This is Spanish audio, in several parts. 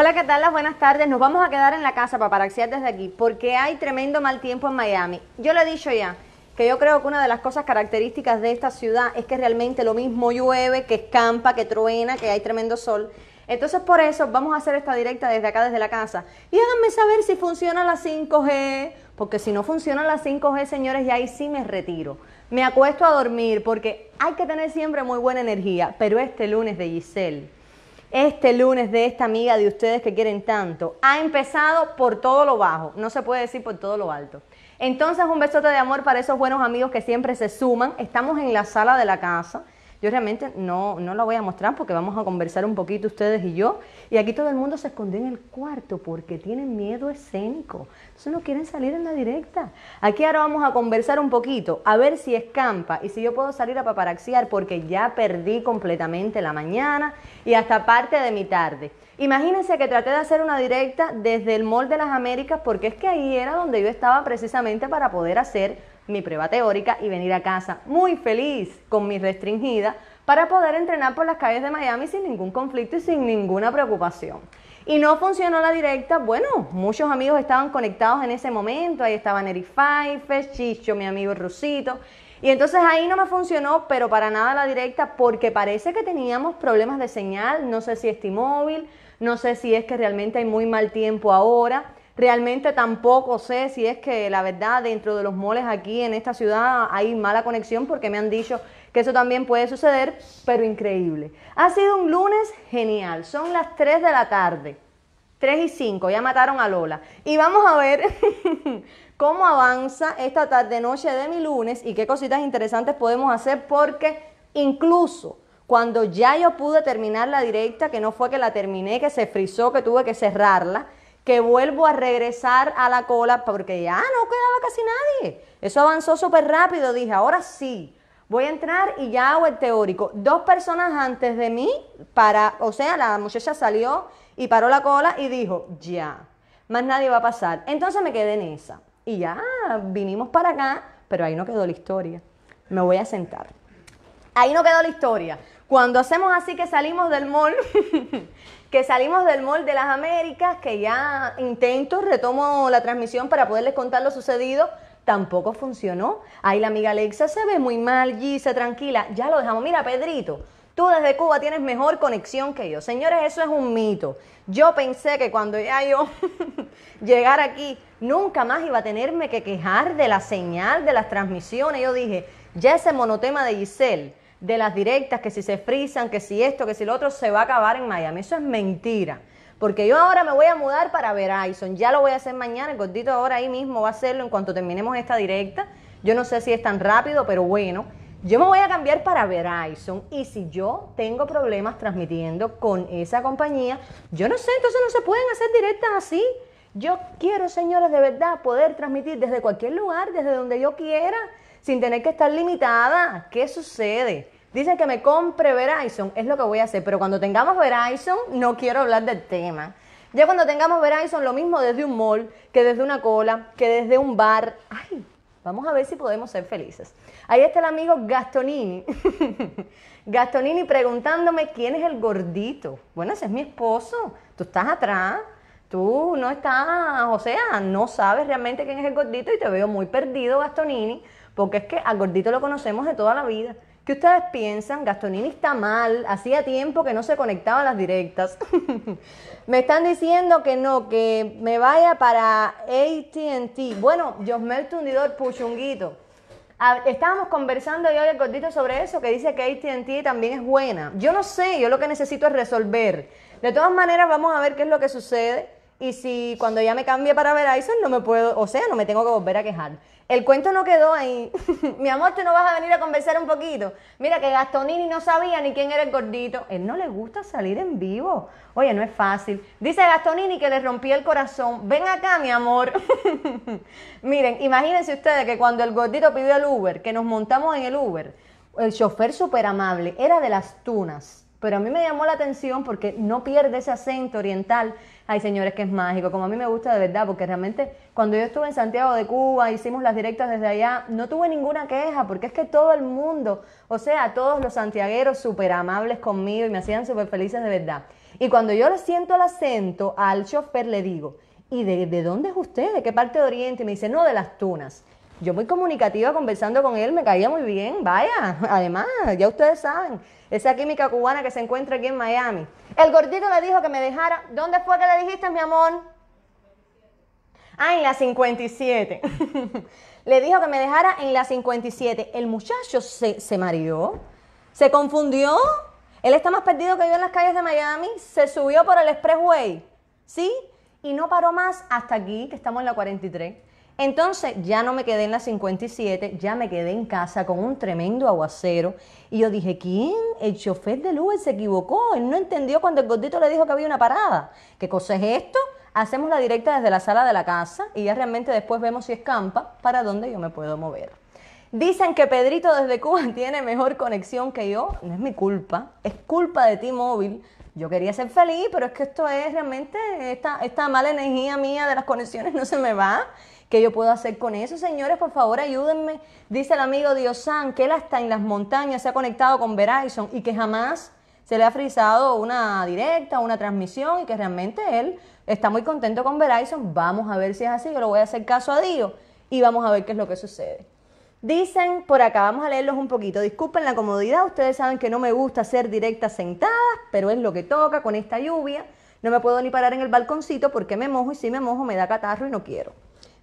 Hola, ¿qué tal? Las buenas tardes. Nos vamos a quedar en la casa para paraxiar desde aquí porque hay tremendo mal tiempo en Miami. Yo lo he dicho ya, que yo creo que una de las cosas características de esta ciudad es que realmente lo mismo llueve, que escampa, que truena, que hay tremendo sol. Entonces por eso vamos a hacer esta directa desde acá, desde la casa. Y háganme saber si funciona la 5G, porque si no funciona la 5G, señores, ya ahí sí me retiro. Me acuesto a dormir porque hay que tener siempre muy buena energía, pero este lunes de Giselle este lunes de esta amiga de ustedes que quieren tanto ha empezado por todo lo bajo, no se puede decir por todo lo alto. Entonces un besote de amor para esos buenos amigos que siempre se suman. Estamos en la sala de la casa. Yo realmente no, no la voy a mostrar porque vamos a conversar un poquito ustedes y yo. Y aquí todo el mundo se esconde en el cuarto porque tienen miedo escénico. Entonces no quieren salir en la directa. Aquí ahora vamos a conversar un poquito, a ver si escampa y si yo puedo salir a paparaxiar porque ya perdí completamente la mañana y hasta parte de mi tarde. Imagínense que traté de hacer una directa desde el Mall de las Américas porque es que ahí era donde yo estaba precisamente para poder hacer mi prueba teórica y venir a casa muy feliz con mi restringida para poder entrenar por las calles de Miami sin ningún conflicto y sin ninguna preocupación. Y no funcionó la directa, bueno, muchos amigos estaban conectados en ese momento, ahí estaban Eric Pfeiffer, Chicho, mi amigo Rusito, y entonces ahí no me funcionó, pero para nada la directa, porque parece que teníamos problemas de señal, no sé si es T-Mobile, no sé si es que realmente hay muy mal tiempo ahora. Realmente tampoco sé si es que la verdad dentro de los moles aquí en esta ciudad hay mala conexión porque me han dicho que eso también puede suceder, pero increíble. Ha sido un lunes genial, son las 3 de la tarde, 3 y 5, ya mataron a Lola. Y vamos a ver cómo avanza esta tarde-noche de mi lunes y qué cositas interesantes podemos hacer porque incluso cuando ya yo pude terminar la directa, que no fue que la terminé, que se frizó, que tuve que cerrarla, que vuelvo a regresar a la cola porque ya no quedaba casi nadie. Eso avanzó súper rápido, dije, ahora sí, voy a entrar y ya hago el teórico. Dos personas antes de mí, para, o sea, la muchacha salió y paró la cola y dijo, ya, más nadie va a pasar. Entonces me quedé en esa. Y ya vinimos para acá, pero ahí no quedó la historia. Me voy a sentar. Ahí no quedó la historia. Cuando hacemos así que salimos del mall, que salimos del Mall de las Américas, que ya intento, retomo la transmisión para poderles contar lo sucedido. Tampoco funcionó. Ahí la amiga Alexa se ve muy mal, Gise tranquila. Ya lo dejamos. Mira, Pedrito, tú desde Cuba tienes mejor conexión que yo. Señores, eso es un mito. Yo pensé que cuando ya yo llegara aquí, nunca más iba a tenerme que quejar de la señal, de las transmisiones. Yo dije, ya ese monotema de Giselle de las directas, que si se frisan, que si esto, que si lo otro, se va a acabar en Miami. Eso es mentira. Porque yo ahora me voy a mudar para Verizon. Ya lo voy a hacer mañana. El gordito ahora ahí mismo va a hacerlo en cuanto terminemos esta directa. Yo no sé si es tan rápido, pero bueno. Yo me voy a cambiar para Verizon y si yo tengo problemas transmitiendo con esa compañía, yo no sé, entonces no se pueden hacer directas así. Yo quiero, señores, de verdad poder transmitir desde cualquier lugar, desde donde yo quiera sin tener que estar limitada. ¿Qué sucede? Dicen que me compre Verizon, es lo que voy a hacer, pero cuando tengamos Verizon no quiero hablar del tema. Ya cuando tengamos Verizon, lo mismo desde un mall, que desde una cola, que desde un bar. Ay, vamos a ver si podemos ser felices. Ahí está el amigo Gastonini. Gastonini preguntándome quién es el gordito. Bueno, ese es mi esposo. Tú estás atrás. Tú no estás, o sea, no sabes realmente quién es el gordito y te veo muy perdido, Gastonini porque es que a Gordito lo conocemos de toda la vida. ¿Qué ustedes piensan? Gastonini está mal, hacía tiempo que no se a las directas. me están diciendo que no, que me vaya para ATT. Bueno, Josmel Tundidor Puchunguito. Ah, estábamos conversando yo y el gordito sobre eso, que dice que ATT también es buena. Yo no sé, yo lo que necesito es resolver. De todas maneras, vamos a ver qué es lo que sucede. Y si cuando ya me cambie para ver Verizon, no me puedo, o sea, no me tengo que volver a quejar. El cuento no quedó ahí. Mi amor, tú no vas a venir a conversar un poquito. Mira que Gastonini no sabía ni quién era el gordito. Él no le gusta salir en vivo. Oye, no es fácil. Dice Gastonini que le rompió el corazón. Ven acá, mi amor. Miren, imagínense ustedes que cuando el gordito pidió el Uber, que nos montamos en el Uber, el chofer súper amable, era de las tunas. Pero a mí me llamó la atención porque no pierde ese acento oriental Ay, señores, que es mágico, como a mí me gusta de verdad, porque realmente cuando yo estuve en Santiago de Cuba, hicimos las directas desde allá, no tuve ninguna queja, porque es que todo el mundo, o sea, todos los santiagueros súper amables conmigo y me hacían súper felices de verdad. Y cuando yo le siento el acento al chofer, le digo, ¿y de, de, dónde es usted? ¿De qué parte de Oriente? Y me dice, no, de las Tunas. Yo muy comunicativa conversando con él, me caía muy bien, vaya. Además, ya ustedes saben, esa química cubana que se encuentra aquí en Miami. El gordito le dijo que me dejara. ¿Dónde fue que le dijiste, mi amor? Ah, en la 57. le dijo que me dejara en la 57. El muchacho se, se mareó, se confundió. Él está más perdido que yo en las calles de Miami. Se subió por el expressway, ¿sí? Y no paró más hasta aquí, que estamos en la 43. Entonces ya no me quedé en la 57, ya me quedé en casa con un tremendo aguacero. Y yo dije, ¿quién? El chofer de Uber se equivocó. Él no entendió cuando el gordito le dijo que había una parada. ¿Qué cosa es esto? Hacemos la directa desde la sala de la casa y ya realmente después vemos si escampa para dónde yo me puedo mover. Dicen que Pedrito desde Cuba tiene mejor conexión que yo. No es mi culpa, es culpa de T-Mobile. Yo quería ser feliz, pero es que esto es realmente, esta mala energía mía de las conexiones no se me va. ¿Qué yo puedo hacer con eso, señores? Por favor, ayúdenme. Dice el amigo Diosan que él hasta en las montañas se ha conectado con Verizon y que jamás se le ha frisado una directa, una transmisión y que realmente él está muy contento con Verizon. Vamos a ver si es así, yo lo voy a hacer caso a Dios y vamos a ver qué es lo que sucede. Dicen por acá, vamos a leerlos un poquito. Disculpen la comodidad, ustedes saben que no me gusta hacer directas sentadas, pero es lo que toca con esta lluvia. No me puedo ni parar en el balconcito porque me mojo y si me mojo me da catarro y no quiero.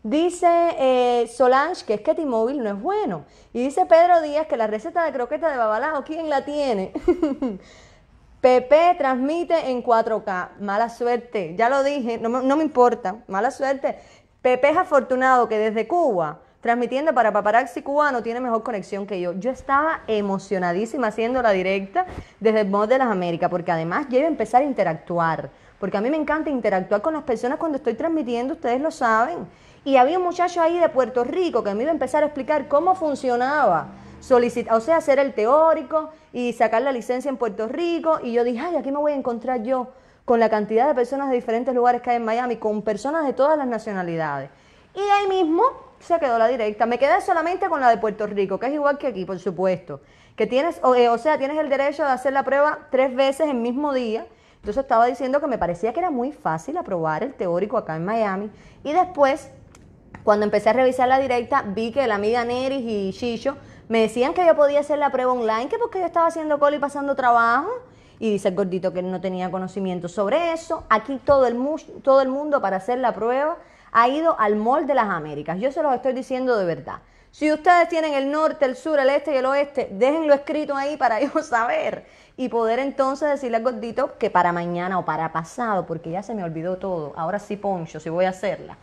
Dice eh, Solange que es que T-Mobile no es bueno. Y dice Pedro Díaz que la receta de croqueta de Babalajo, ¿quién la tiene? Pepe transmite en 4K. Mala suerte, ya lo dije, no, me importa, mala suerte. Pepe es afortunado que desde Cuba, transmitiendo para Paparazzi Cubano, tiene mejor conexión que yo. Yo estaba emocionadísima haciendo la directa desde el Mod de las Américas, porque además llevo a empezar a interactuar. Porque a mí me encanta interactuar con las personas cuando estoy transmitiendo, ustedes lo saben. Y había un muchacho ahí de Puerto Rico que me iba a empezar a explicar cómo funcionaba. solicitar, o sea, hacer el teórico y sacar la licencia en Puerto Rico. Y yo dije, ay, aquí me voy a encontrar yo con la cantidad de personas de diferentes lugares que hay en Miami, con personas de todas las nacionalidades. Y ahí mismo se quedó la directa. Me quedé solamente con la de Puerto Rico, que es igual que aquí, por supuesto. Que tienes, o, eh, sea, tienes el derecho de hacer la prueba tres veces el mismo día. Entonces estaba diciendo que me parecía que era muy fácil aprobar el teórico acá en Miami y después cuando empecé a revisar la directa, vi que la amiga Neris y Chicho me decían que yo podía hacer la prueba online, que porque yo estaba haciendo cola y pasando trabajo. Y dice el gordito que no tenía conocimiento sobre eso. Aquí todo el, todo el mundo para hacer la prueba ha ido al Mall de las Américas. Yo se los estoy diciendo de verdad. Si ustedes tienen el norte, el sur, el este y el oeste, déjenlo escrito ahí para yo saber y poder entonces decirle al gordito que para mañana o para pasado, porque ya se me olvidó todo. Ahora sí, Poncho, si voy a hacerla.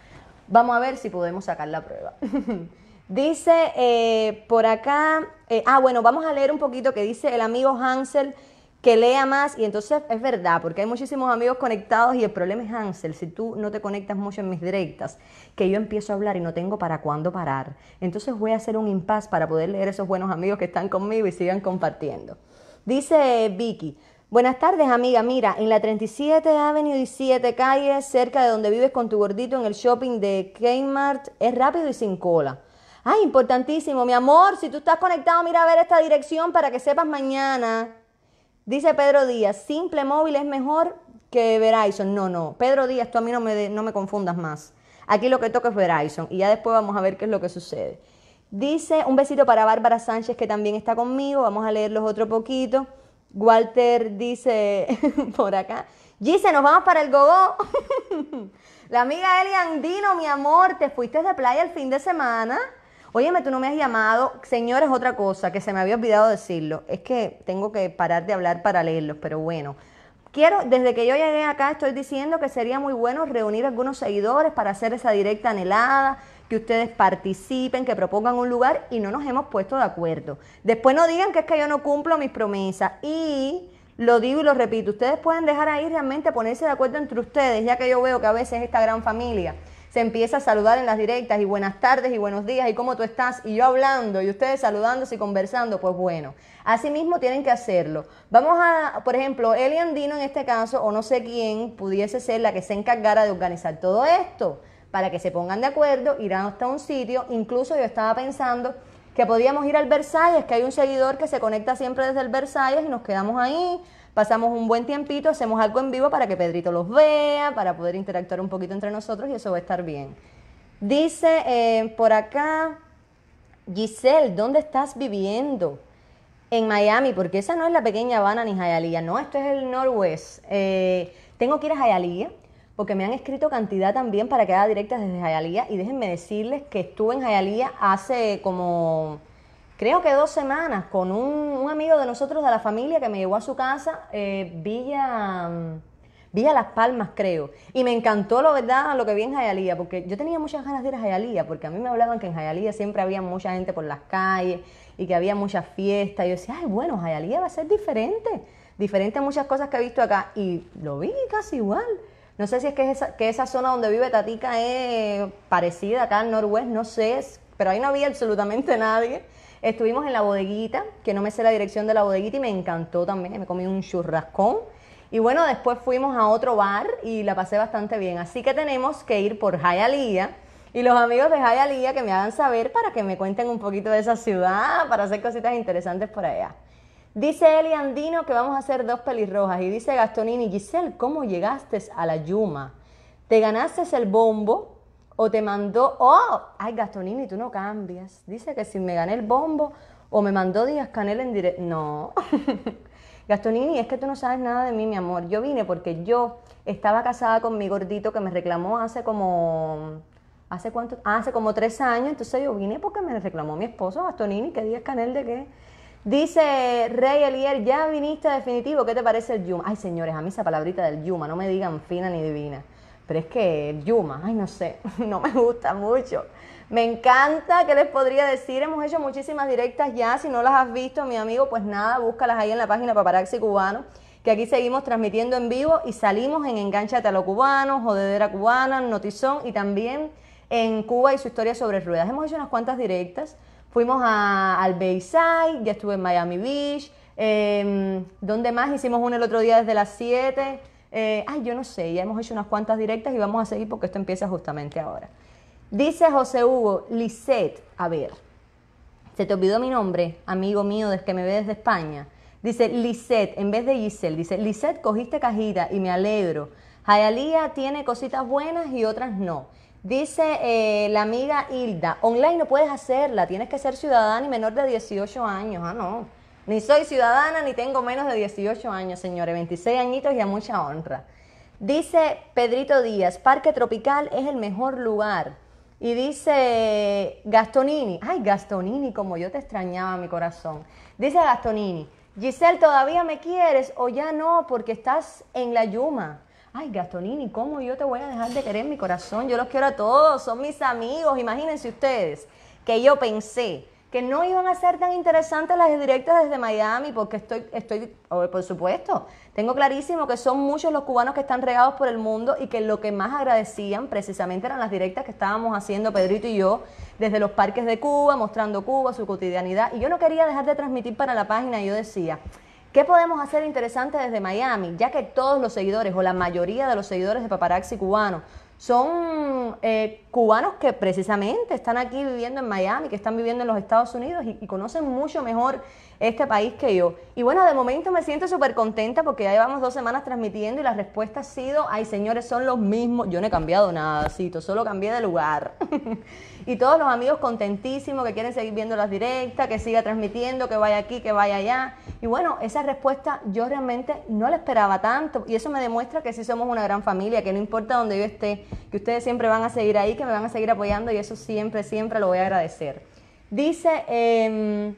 Vamos a ver si podemos sacar la prueba. dice eh, por acá, eh, ah, bueno, vamos a leer un poquito que dice el amigo Hansel que lea más y entonces es verdad, porque hay muchísimos amigos conectados y el problema es Hansel, si tú no te conectas mucho en mis directas, que yo empiezo a hablar y no tengo para cuándo parar, entonces voy a hacer un impasse para poder leer esos buenos amigos que están conmigo y sigan compartiendo. Dice Vicky, Buenas tardes, amiga. Mira, en la 37 Avenue y 7 Calles, cerca de donde vives con tu gordito en el shopping de Kmart, es rápido y sin cola. Ay, ah, importantísimo, mi amor. Si tú estás conectado, mira a ver esta dirección para que sepas mañana. Dice Pedro Díaz, simple móvil es mejor que Verizon. No, no. Pedro Díaz, tú a mí no me, no me confundas más. Aquí lo que toca es Verizon y ya después vamos a ver qué es lo que sucede. Dice un besito para Bárbara Sánchez que también está conmigo. Vamos a leerlos otro poquito. Walter dice por acá, Gise, nos vamos para el gogó. La amiga Eli Andino, mi amor, te fuiste de playa el fin de semana. Óyeme, tú no me has llamado. Señores, otra cosa que se me había olvidado decirlo. Es que tengo que parar de hablar para leerlos, pero bueno. Quiero, desde que yo llegué acá, estoy diciendo que sería muy bueno reunir algunos seguidores para hacer esa directa anhelada, que ustedes participen, que propongan un lugar y no nos hemos puesto de acuerdo. Después no digan que es que yo no cumplo mis promesas y lo digo y lo repito, ustedes pueden dejar ahí realmente ponerse de acuerdo entre ustedes, ya que yo veo que a veces esta gran familia se empieza a saludar en las directas y buenas tardes y buenos días y cómo tú estás y yo hablando y ustedes saludándose y conversando, pues bueno, así mismo tienen que hacerlo. Vamos a, por ejemplo, Elian Dino en este caso, o no sé quién pudiese ser la que se encargara de organizar todo esto para que se pongan de acuerdo, irán hasta un sitio. Incluso yo estaba pensando que podíamos ir al Versalles, que hay un seguidor que se conecta siempre desde el Versalles y nos quedamos ahí, pasamos un buen tiempito, hacemos algo en vivo para que Pedrito los vea, para poder interactuar un poquito entre nosotros y eso va a estar bien. Dice eh, por acá, Giselle, ¿dónde estás viviendo? En Miami, porque esa no es la pequeña Habana ni Hialeah, no, esto es el Norwest. Eh, tengo que ir a Hialeah porque me han escrito cantidad también para que haga directas desde Jayalía y déjenme decirles que estuve en Jayalía hace como, creo que dos semanas, con un, amigo de nosotros de la familia que me llevó a su casa, eh, Villa, mm, Villa Las Palmas creo, y me encantó la verdad lo que vi en Jayalía, porque yo tenía muchas ganas de ir a Jayalía, porque a mí me hablaban que en Jayalía siempre había mucha gente por las calles y que había muchas fiestas, y yo decía, ay bueno, Jayalía va a ser diferente, diferente a muchas cosas que he visto acá, y lo vi casi igual. No sé si es que, esa, zona donde vive Tatica es parecida acá al Norwest, no sé, pero ahí no había absolutamente nadie. Estuvimos en la bodeguita, que no me sé la dirección de la bodeguita y me encantó también, me comí un churrascón. Y bueno, después fuimos a otro bar y la pasé bastante bien. Así que tenemos que ir por Hialeah y los amigos de Hialeah que me hagan saber para que me cuenten un poquito de esa ciudad, para hacer cositas interesantes por allá. Dice Eli Andino que vamos a hacer dos pelirrojas y dice Gastonini, Giselle, ¿cómo llegaste a la Yuma? ¿Te ganaste el bombo o te mandó, oh, ay Gastonini, tú no cambias? Dice que si me gané el bombo o me mandó Díaz Canel en directo. No, Gastonini, es que tú no sabes nada de mí, mi amor. Yo vine porque yo estaba casada con mi gordito que me reclamó hace como ¿Hace cuánto? Ah, hace como tres años. Entonces yo vine porque me reclamó mi esposo Gastonini, qué Díaz Canel de qué. Dice Rey Elier, ya viniste definitivo, ¿qué te parece el Yuma? Ay, señores, a mí esa palabrita del Yuma, no me digan fina ni divina. Pero es que el Yuma, ay, no sé, no me gusta mucho. Me encanta, ¿qué les podría decir? Hemos hecho muchísimas directas ya, si no las has visto, mi amigo, pues nada, búscalas ahí en la página Paparazzi Cubano, que aquí seguimos transmitiendo en vivo y salimos en Engánchate a lo Cubano, Jodedera Cubana, Notizón y también en Cuba y su historia sobre ruedas. Hemos hecho unas cuantas directas Fuimos a, al Bayside, ya estuve en Miami Beach. Em, ¿Dónde más? Hicimos uno el otro día desde las 7. Eh, ay, yo no sé, ya hemos hecho unas cuantas directas y vamos a seguir porque esto empieza justamente ahora. Dice José Hugo, Lisette, a ver, se te olvidó mi nombre, amigo mío, desde que me ve desde España. Dice Lisette, en vez de Giselle, dice Lisette, cogiste cajita y me alegro. Hayalía tiene cositas buenas y otras no. Dice eh, la amiga Hilda, online no puedes hacerla, tienes que ser ciudadana y menor de 18 años. Ah, no. Ni soy ciudadana ni tengo menos de 18 años, señores. 26 añitos y a mucha honra. Dice Pedrito Díaz, Parque Tropical es el mejor lugar. Y dice Gastonini, ay Gastonini, como yo te extrañaba mi corazón. Dice Gastonini, Giselle, ¿todavía me quieres o ya no porque estás en la Yuma? Ay, Gastonini, ¿cómo yo te voy a dejar de querer mi corazón? Yo los quiero a todos, son mis amigos. Imagínense ustedes que yo pensé que no iban a ser tan interesantes las directas desde Miami, porque estoy, estoy, por supuesto, tengo clarísimo que son muchos los cubanos que están regados por el mundo y que lo que más agradecían precisamente eran las directas que estábamos haciendo Pedrito y yo desde los parques de Cuba, mostrando Cuba, su cotidianidad. Y yo no quería dejar de transmitir para la página, yo decía, ¿Qué podemos hacer interesante desde Miami? Ya que todos los seguidores o la mayoría de los seguidores de Paparazzi cubano son eh, cubanos que precisamente están aquí viviendo en Miami, que están viviendo en los Estados Unidos y, conocen mucho mejor este país que yo. Y bueno, de momento me siento súper contenta porque ya llevamos dos semanas transmitiendo y la respuesta ha sido, ay señores, son los mismos, yo no he cambiado nada, solo cambié de lugar. y todos los amigos contentísimos que quieren seguir viendo las directas, que siga transmitiendo, que vaya aquí, que vaya allá. Y bueno, esa respuesta yo realmente no la esperaba tanto y eso me demuestra que sí somos una gran familia, que no importa donde yo esté, que ustedes siempre van a seguir ahí me van a seguir apoyando y eso siempre, siempre lo voy a agradecer. Dice em,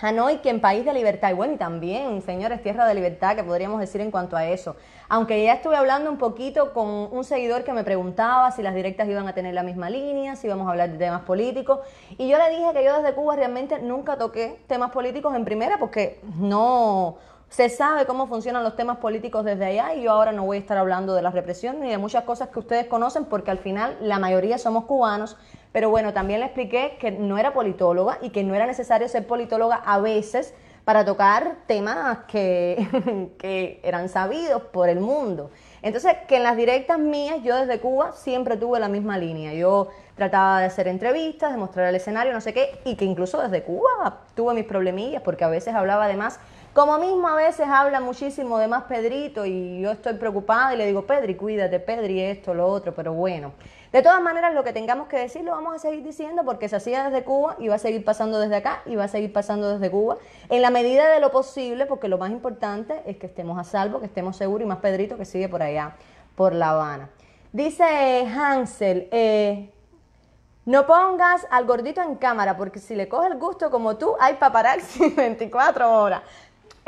Hanoi que en país de libertad, y bueno, y también, señores, tierra de libertad, que podríamos decir en cuanto a eso. Aunque ya estuve hablando un poquito con un seguidor que me preguntaba si las directas iban a tener la misma línea, si íbamos a hablar de temas políticos, y yo le dije que yo desde Cuba realmente nunca toqué temas políticos en primera porque no se sabe cómo funcionan los temas políticos desde allá y yo ahora no voy a estar hablando de la represión ni de muchas cosas que ustedes conocen porque al final la mayoría somos cubanos, pero bueno, también le expliqué que no era politóloga y que no era necesario ser politóloga a veces para tocar temas que, eran sabidos por el mundo. Entonces, que en las directas mías, yo desde Cuba siempre tuve la misma línea. Yo trataba de hacer entrevistas, de mostrar el escenario, no sé qué, y que incluso desde Cuba tuve mis problemillas, porque a veces hablaba además como mismo a veces habla muchísimo de más Pedrito y yo estoy preocupada y le digo, Pedri, cuídate, Pedri, esto, lo otro, pero bueno. De todas maneras, lo que tengamos que decir lo vamos a seguir diciendo porque se hacía desde Cuba y va a seguir pasando desde acá y va a seguir pasando desde Cuba en la medida de lo posible porque lo más importante es que estemos a salvo, que estemos seguros y más Pedrito que sigue por allá, por La Habana. Dice Hansel, eh, no pongas al gordito en cámara porque si le coge el gusto como tú, hay paparazzi 24 horas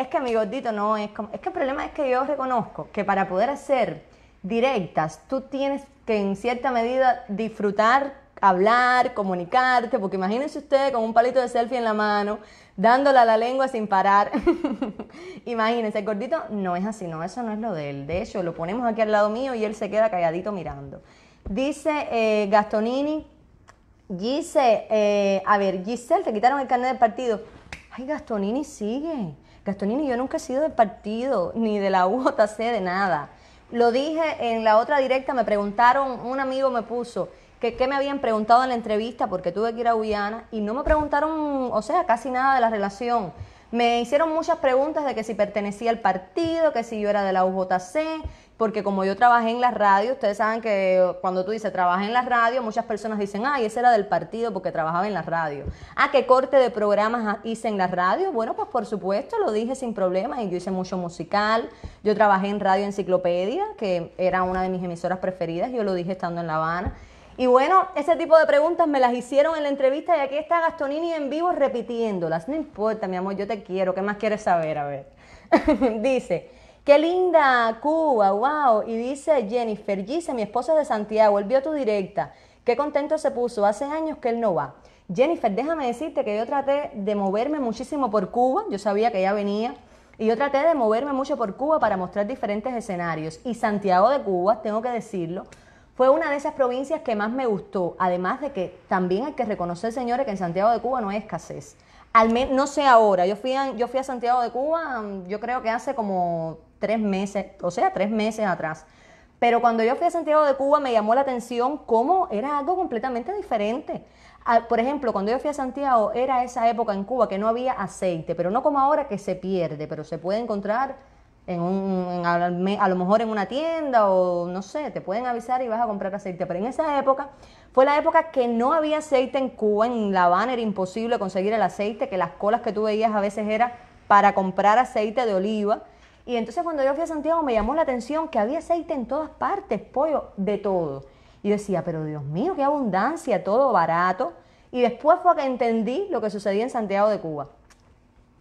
es que mi gordito no es como... Es que el problema es que yo reconozco que para poder hacer directas, tú tienes que en cierta medida disfrutar, hablar, comunicarte, porque imagínense usted con un palito de selfie en la mano, dándole a la lengua sin parar. imagínense, el gordito no es así, no, eso no es lo de él. De hecho, lo ponemos aquí al lado mío y él se queda calladito mirando. Dice eh, Gastonini, Dice... Eh, a ver, Giselle, te quitaron el carnet del partido. Ay, Gastonini sigue. Gastonini, yo nunca he sido del partido, ni de la UJC, de nada. Lo dije en la otra directa, me preguntaron, un amigo me puso, que qué me habían preguntado en la entrevista, porque tuve que ir a Guyana, y no me preguntaron, o sea, casi nada de la relación. Me hicieron muchas preguntas de que si pertenecía al partido, que si yo era de la UJC, porque como yo trabajé en la radio, ustedes saben que cuando tú dices trabajé en la radio, muchas personas dicen, ay, ese era del partido porque trabajaba en la radio. Ah, ¿qué corte de programas hice en la radio? Bueno, pues por supuesto, lo dije sin problemas y yo hice mucho musical. Yo trabajé en Radio Enciclopedia, que era una de mis emisoras preferidas, yo lo dije estando en La Habana. Y bueno, ese tipo de preguntas me las hicieron en la entrevista y aquí está Gastonini en vivo repitiéndolas. No importa, mi amor, yo te quiero. ¿Qué más quieres saber? A ver. dice, qué linda Cuba, wow. Y dice Jennifer, dice mi esposa de Santiago, él vio tu directa. Qué contento se puso. Hace años que él no va. Jennifer, déjame decirte que yo traté de moverme muchísimo por Cuba. Yo sabía que ella venía. Y yo traté de moverme mucho por Cuba para mostrar diferentes escenarios. Y Santiago de Cuba, tengo que decirlo, fue una de esas provincias que más me gustó, además de que también hay que reconocer, señores, que en Santiago de Cuba no hay escasez. Al menos, no sé ahora, yo fui, a, yo fui a Santiago de Cuba, mm, yo creo que hace como tres meses, o sea, tres meses atrás. Pero cuando yo fui a Santiago de Cuba me llamó la atención cómo era algo completamente diferente. Ah, por ejemplo, cuando yo fui a Santiago era esa época en Cuba que no había aceite, pero no como ahora que se pierde, pero se puede encontrar en un, a, lo mejor en una tienda o no sé, te pueden avisar y vas a comprar aceite. Pero en esa época fue la época que no había aceite en Cuba, en La Habana era imposible conseguir el aceite, que las colas que tú veías a veces era para comprar aceite de oliva. Y entonces cuando yo fui a Santiago me llamó la atención que había aceite en todas partes, pollo, de todo. Y decía, pero Dios mío, qué abundancia, todo barato. Y después fue que entendí lo que sucedía en Santiago de Cuba.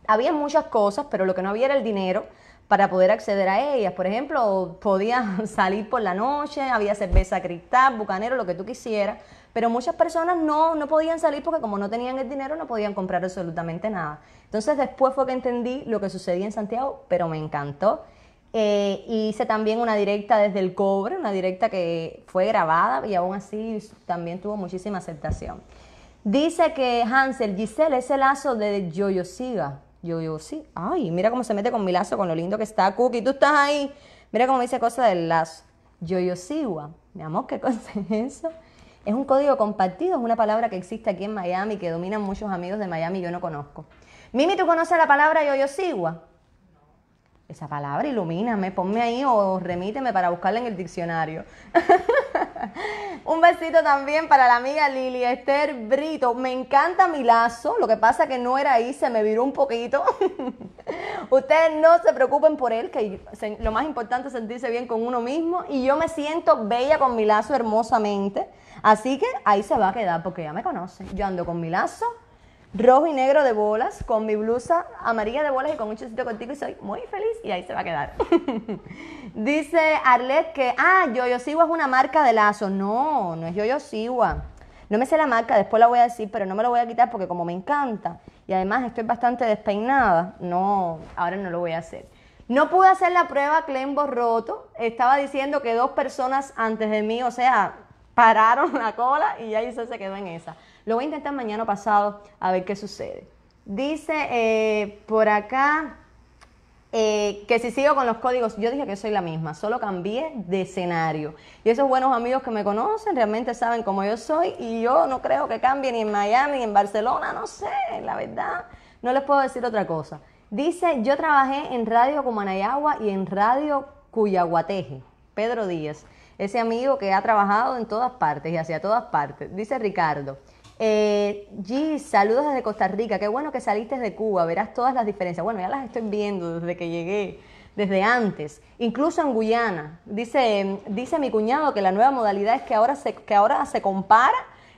Había muchas cosas, pero lo que no había era el dinero para poder acceder a ellas. Por ejemplo, podías salir por la noche, había cerveza cristal, bucanero, lo que tú quisieras, pero muchas personas no, no podían salir porque como no tenían el dinero no podían comprar absolutamente nada. Entonces después fue que entendí lo que sucedía en Santiago, pero me encantó. Eh, hice también una directa desde el cobre, una directa que fue grabada y aún así también tuvo muchísima aceptación. Dice que Hansel, Giselle, es el lazo de Siga, yo, Ay, mira cómo se mete con mi lazo, con lo lindo que está Cookie. Tú estás ahí. Mira cómo dice cosa del lazo. Yo, Mi amor, ¿qué cosa es eso? Es un código compartido, es una palabra que existe aquí en Miami, que dominan muchos amigos de Miami y yo no conozco. Mimi, ¿tú conoces la palabra yoyosigua esa palabra, ilumíname, ponme ahí o remíteme para buscarla en el diccionario. Un besito también para la amiga Lili Esther Brito. Me encanta mi lazo, lo que pasa que no era ahí, se me viró un poquito. Ustedes no se preocupen por él, que lo más importante es sentirse bien con uno mismo y yo me siento bella con mi lazo hermosamente. Así que ahí se va a quedar porque ya me conoce Yo ando con mi lazo rojo y negro de bolas, con mi blusa amarilla de bolas y con un chocito contigo y soy muy feliz y ahí se va a quedar. Dice Arlet que, ah, Yoyo es una marca de lazo. No, no es Yoyo No me sé la marca, después la voy a decir, pero no me lo voy a quitar porque como me encanta y además estoy bastante despeinada, no, ahora no lo voy a hacer. No pude hacer la prueba Clembo roto. Estaba diciendo que dos personas antes de mí, o sea, pararon la cola y ahí se quedó en esa. Lo voy a intentar mañana pasado a ver qué sucede. Dice eh, por acá eh, que si sigo con los códigos, yo dije que soy la misma, solo cambié de escenario. Y esos buenos amigos que me conocen realmente saben cómo yo soy y yo no creo que cambie ni en Miami ni en Barcelona, no sé, la verdad, no les puedo decir otra cosa. Dice, yo trabajé en Radio Cumanayagua y en Radio Cuyaguateje, Pedro Díaz, ese amigo que ha trabajado en todas partes y hacia todas partes. Dice Ricardo, eh, G, saludos desde Costa Rica. Qué bueno que saliste de Cuba. Verás todas las diferencias. Bueno, ya las estoy viendo desde que llegué, desde antes. Incluso en Guyana. Dice, dice mi cuñado que la nueva modalidad es que ahora se, que ahora se compara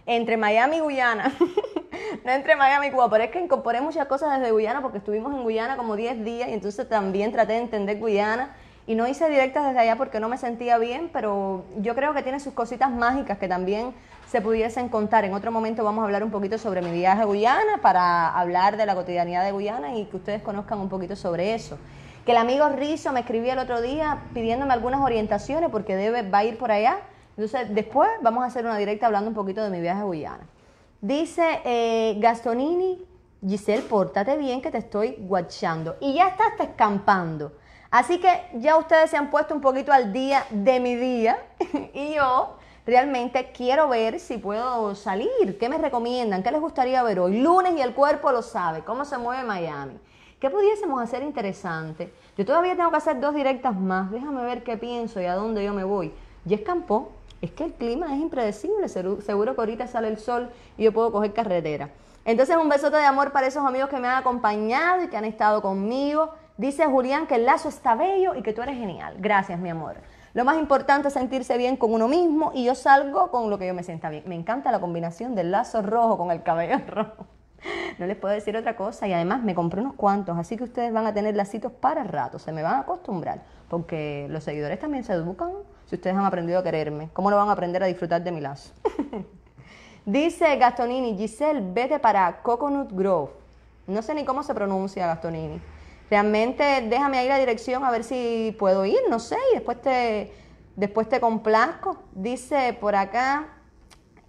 entre Miami y Guyana. no entre Miami y Cuba, pero es que incorporé muchas cosas desde Guyana porque estuvimos en Guyana como 10 días y entonces también traté de entender Guyana. Y no hice directas desde allá porque no me sentía bien, pero yo creo que tiene sus cositas mágicas que también se pudiesen contar. En otro momento vamos a hablar un poquito sobre mi viaje a Guyana para hablar de la cotidianidad de Guyana y que ustedes conozcan un poquito sobre eso. Que el amigo Rizo me escribió el otro día pidiéndome algunas orientaciones porque debe, va a ir por allá. Entonces, después vamos a hacer una directa hablando un poquito de mi viaje a Guyana. Dice eh, Gastonini, Giselle, pórtate bien que te estoy guachando. Y ya estás te escampando. Así que ya ustedes se han puesto un poquito al día de mi día y yo Realmente quiero ver si puedo salir. ¿Qué me recomiendan? ¿Qué les gustaría ver hoy? Lunes y el cuerpo lo sabe. ¿Cómo se mueve Miami? ¿Qué pudiésemos hacer interesante? Yo todavía tengo que hacer dos directas más. Déjame ver qué pienso y a dónde yo me voy. Y escampó. Es que el clima es impredecible. Seguro que ahorita sale el sol y yo puedo coger carretera. Entonces, un besote de amor para esos amigos que me han acompañado y que han estado conmigo. Dice Julián que el lazo está bello y que tú eres genial. Gracias, mi amor. Lo más importante es sentirse bien con uno mismo y yo salgo con lo que yo me sienta bien. Me encanta la combinación del lazo rojo con el cabello rojo. No les puedo decir otra cosa y además me compré unos cuantos, así que ustedes van a tener lacitos para rato, se me van a acostumbrar, porque los seguidores también se educan si ustedes han aprendido a quererme. ¿Cómo lo van a aprender a disfrutar de mi lazo? Dice Gastonini, Giselle, vete para Coconut Grove. No sé ni cómo se pronuncia Gastonini. Realmente déjame ahí la dirección a ver si puedo ir, no sé, y después te, después te complazco. Dice por acá,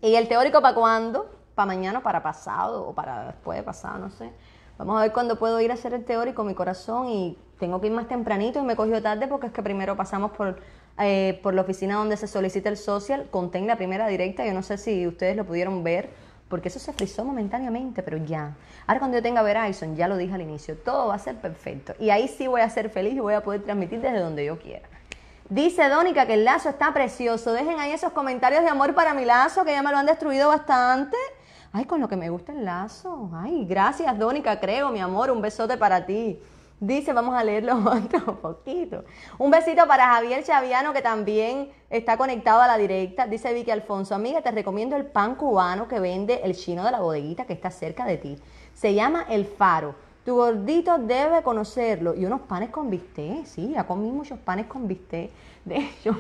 ¿y el teórico para cuándo? ¿Para mañana, para pasado o para después de pasado? No sé. Vamos a ver cuándo puedo ir a hacer el teórico, mi corazón, y tengo que ir más tempranito y me cogió tarde porque es que primero pasamos por, eh, por la oficina donde se solicita el social, conté en la primera directa, yo no sé si ustedes lo pudieron ver porque eso se frizó momentáneamente, pero ya. Ahora cuando yo tenga Verizon, ya lo dije al inicio, todo va a ser perfecto. Y ahí sí voy a ser feliz y voy a poder transmitir desde donde yo quiera. Dice Dónica que el lazo está precioso. Dejen ahí esos comentarios de amor para mi lazo, que ya me lo han destruido bastante. Ay, con lo que me gusta el lazo. Ay, gracias Dónica, creo, mi amor, un besote para ti. Dice, vamos a leerlo otro poquito. Un besito para Javier Chaviano, que también está conectado a la directa. Dice Vicky Alfonso, amiga, te recomiendo el pan cubano que vende el chino de la bodeguita que está cerca de ti. Se llama El Faro. Tu gordito debe conocerlo. Y unos panes con bisté, sí, ya comí muchos panes con bisté. De hecho,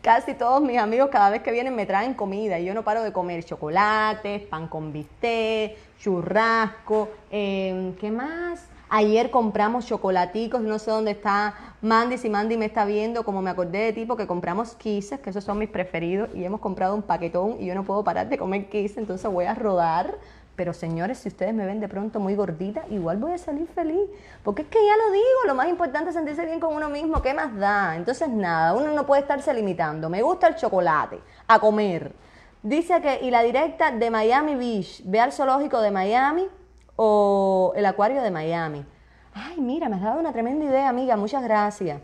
Casi todos mis amigos cada vez que vienen me traen comida y yo no paro de comer chocolates, pan con bistec, churrasco, eh, ¿qué más? Ayer compramos chocolaticos, no sé dónde está Mandy, si Mandy me está viendo, como me acordé de tipo que compramos quises, que esos son mis preferidos, y hemos comprado un paquetón y yo no puedo parar de comer kisses, entonces voy a rodar. Pero señores, si ustedes me ven de pronto muy gordita, igual voy a salir feliz. Porque es que ya lo digo, lo más importante es sentirse bien con uno mismo, ¿qué más da? Entonces nada, uno no puede estarse limitando. Me gusta el chocolate, a comer. Dice que, y la directa de Miami Beach, ve al zoológico de Miami, o el acuario de Miami. Ay, mira, me has dado una tremenda idea, amiga, muchas gracias.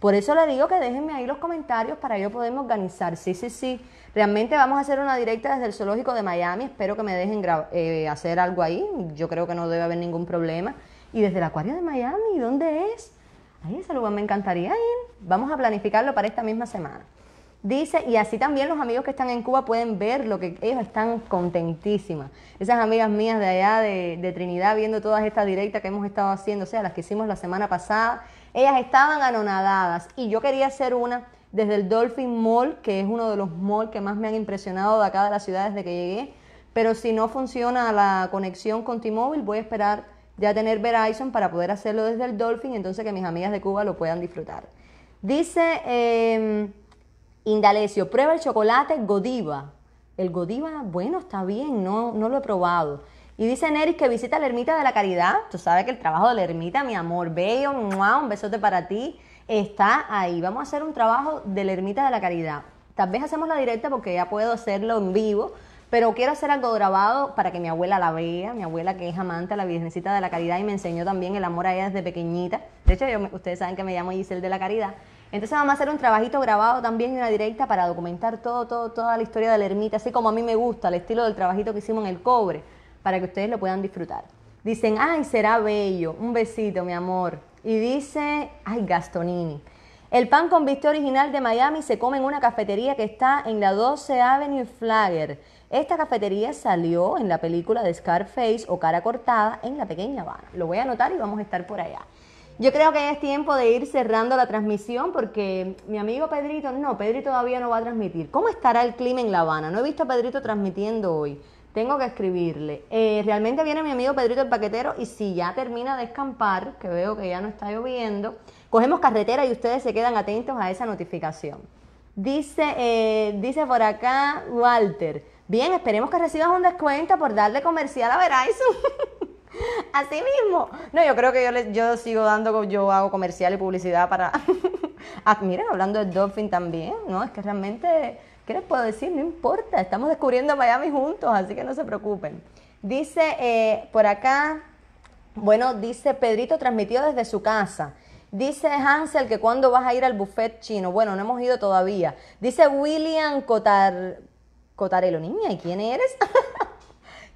Por eso le digo que déjenme ahí los comentarios para yo poderme organizar. Sí, sí, sí. Realmente vamos a hacer una directa desde el zoológico de Miami. Espero que me dejen eh, hacer algo ahí. Yo creo que no debe haber ningún problema. Y desde el acuario de Miami, ¿dónde es? Ahí ese lugar me encantaría ir. Vamos a planificarlo para esta misma semana. Dice, y así también los amigos que están en Cuba pueden ver lo que ellos están contentísimas. Esas amigas mías de allá de, Trinidad viendo todas estas directas que hemos estado haciendo, o sea, las que hicimos la semana pasada, ellas estaban anonadadas y yo quería hacer una desde el Dolphin Mall, que es uno de los malls que más me han impresionado de acá de la ciudad desde que llegué, pero si no funciona la conexión con T-Mobile, voy a esperar ya tener Verizon para poder hacerlo desde el Dolphin, entonces que mis amigas de Cuba lo puedan disfrutar. Dice... Em, Indalecio, prueba el chocolate Godiva. El Godiva, bueno, está bien, no, no lo he probado. Y dice Neris que visita la ermita de la caridad. Tú sabes que el trabajo de la ermita, mi amor, bello, un besote para ti. Está ahí. Vamos a hacer un trabajo de la ermita de la caridad. Tal vez hacemos la directa porque ya puedo hacerlo en vivo, pero quiero hacer algo grabado para que mi abuela la vea, mi abuela que es amante a la Virgencita de la Caridad y me enseñó también el amor a ella desde pequeñita. De hecho, ustedes saben que me llamo Giselle de la Caridad. Entonces vamos a hacer un trabajito grabado también y una directa para documentar toda la historia de la ermita, así como a mí me gusta, el estilo del trabajito que hicimos en el cobre, para que ustedes lo puedan disfrutar. Dicen, ay, será bello, un besito, mi amor. Y dice, ay, Gastonini. El pan con vista original de Miami se come en una cafetería que está en la 12 Avenue Flagger. Esta cafetería salió en la película de Scarface o Cara Cortada en La Pequeña Habana. Lo voy a anotar y vamos a estar por allá. Yo creo que es tiempo de ir cerrando la transmisión porque mi amigo Pedrito, no, Pedrito todavía no va a transmitir. ¿Cómo estará el clima en La Habana? No he visto a Pedrito transmitiendo hoy. Tengo que escribirle. Eh, realmente viene mi amigo Pedrito el paquetero y si ya termina de escampar, que veo que ya no está lloviendo, cogemos carretera y ustedes se quedan atentos a esa notificación. Dice, eh, dice por acá Walter, bien, esperemos que recibas un descuento por darle comercial a Verizon. Así mismo. No, yo creo que yo, yo sigo dando, yo hago comercial y publicidad para... Ah, miren, hablando del Dolphin también, ¿no? Es que realmente, ¿qué les puedo decir? No importa, estamos descubriendo Miami juntos, así que no se preocupen. Dice eh, por acá, bueno, dice Pedrito transmitió desde su casa. Dice Hansel que cuando vas a ir al buffet chino. Bueno, no hemos ido todavía. Dice William Cotar... Cotarelo, niña, ¿y quién eres?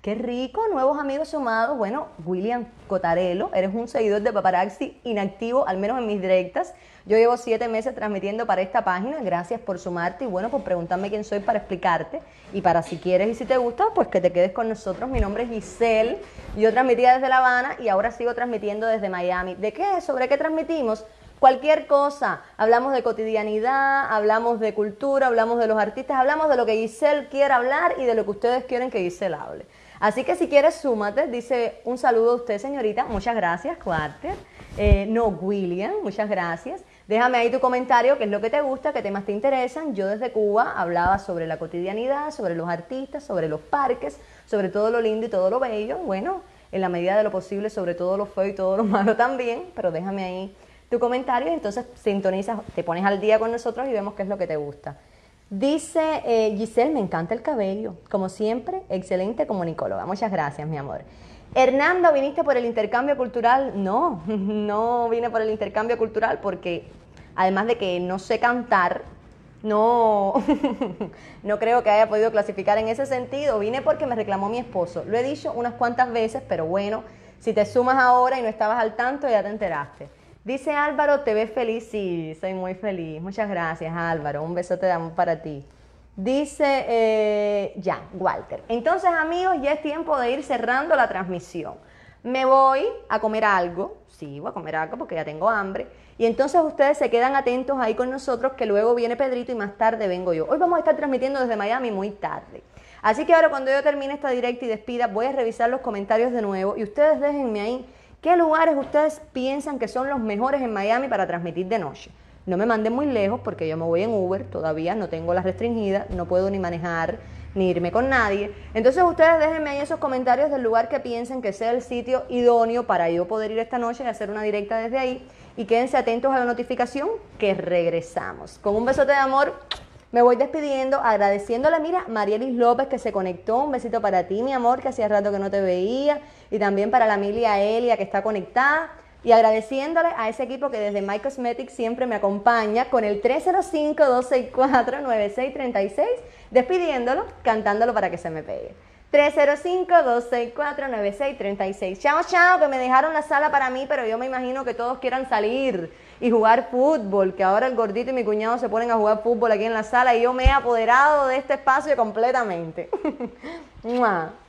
Qué rico, nuevos amigos sumados. Bueno, William Cotarelo, eres un seguidor de Paparazzi inactivo, al menos en mis directas. Yo llevo siete meses transmitiendo para esta página. Gracias por sumarte y bueno, por preguntarme quién soy para explicarte. Y para si quieres y si te gusta, pues que te quedes con nosotros. Mi nombre es Giselle. Yo transmitía desde La Habana y ahora sigo transmitiendo desde Miami. ¿De qué? ¿Sobre qué transmitimos? cualquier cosa. Hablamos de cotidianidad, hablamos de cultura, hablamos de los artistas, hablamos de lo que Giselle quiere hablar y de lo que ustedes quieren que Giselle hable. Así que si quieres, súmate. Dice un saludo a usted, señorita. Muchas gracias, Carter. Eh, no, William, muchas gracias. Déjame ahí tu comentario, qué es lo que te gusta, qué temas te interesan. Yo desde Cuba hablaba sobre la cotidianidad, sobre los artistas, sobre los parques, sobre todo lo lindo y todo lo bello. Bueno, en la medida de lo posible, sobre todo lo feo y todo lo malo también, pero déjame ahí tu comentario y entonces sintonizas, te pones al día con nosotros y vemos qué es lo que te gusta. Dice eh, Giselle, me encanta el cabello. Como siempre, excelente comunicóloga. Muchas gracias, mi amor. Hernando, ¿viniste por el intercambio cultural? No, no vine por el intercambio cultural porque además de que no sé cantar, no, no creo que haya podido clasificar en ese sentido. Vine porque me reclamó mi esposo. Lo he dicho unas cuantas veces, pero bueno, si te sumas ahora y no estabas al tanto, ya te enteraste. Dice Álvaro, te ves feliz. Sí, soy muy feliz. Muchas gracias, Álvaro. Un beso te damos para ti. Dice eh, Walter. Entonces, amigos, ya es tiempo de ir cerrando la transmisión. Me voy a comer algo. Sí, voy a comer algo porque ya tengo hambre. Y entonces ustedes se quedan atentos ahí con nosotros, que luego viene Pedrito y más tarde vengo yo. Hoy vamos a estar transmitiendo desde Miami muy tarde. Así que ahora cuando yo termine esta directa y despida, voy a revisar los comentarios de nuevo y ustedes déjenme ahí ¿Qué lugares ustedes piensan que son los mejores en Miami para transmitir de noche? No me manden muy lejos porque yo me voy en Uber, todavía no tengo la restringida, no puedo ni manejar ni irme con nadie. Entonces ustedes déjenme ahí esos comentarios del lugar que piensen que sea el sitio idóneo para yo poder ir esta noche y hacer una directa desde ahí. Y quédense atentos a la notificación que regresamos. Con un besote de amor. Me voy despidiendo, agradeciéndole, mira, Marielis López que se conectó. Un besito para ti, mi amor, que hacía rato que no te veía. Y también para la Emilia Elia que está conectada. Y agradeciéndole a ese equipo que desde My Cosmetics siempre me acompaña con el 305-264-9636. Despidiéndolo, cantándolo para que se me pegue. 305-264-9636. Chao, chao, que me dejaron la sala para mí, pero yo me imagino que todos quieran salir y jugar fútbol, que ahora el gordito y mi cuñado se ponen a jugar fútbol aquí en la sala y yo me he apoderado de este espacio completamente.